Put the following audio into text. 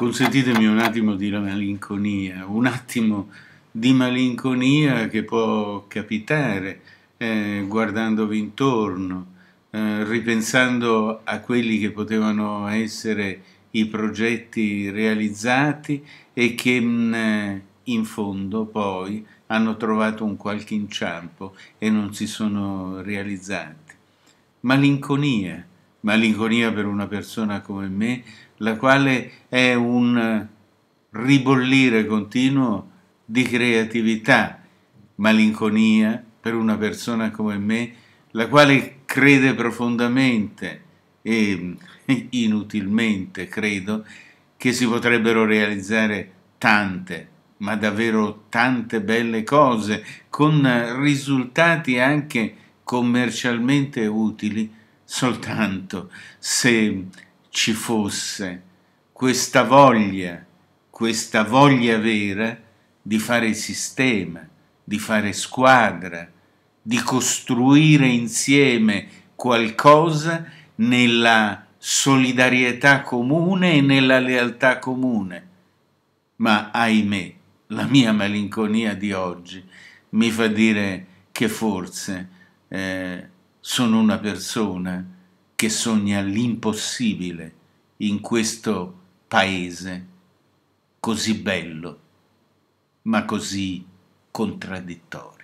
consentitemi un attimo di malinconia, un attimo di malinconia che può capitare eh, guardandovi intorno, eh, ripensando a quelli che potevano essere i progetti realizzati e che mh, mm, eh, in fondo poi hanno trovato un qualche inciampo e non si sono realizzati. Malinconia, malinconia per una persona come me, la quale è un ribollire continuo di creatività, malinconia per una persona come me, la quale crede profondamente e inutilmente credo che si potrebbero realizzare tante, ma davvero tante belle cose, con risultati anche commercialmente utili soltanto se ci fosse questa voglia, questa voglia vera di fare sistema, di fare squadra, di costruire insieme qualcosa nella solidarietà comune e nella lealtà comune. Ma ahimè, la mia malinconia di oggi mi fa dire che forse eh, sono una persona che sogna l'impossibile in questo paese così bello, ma così contraddittorio.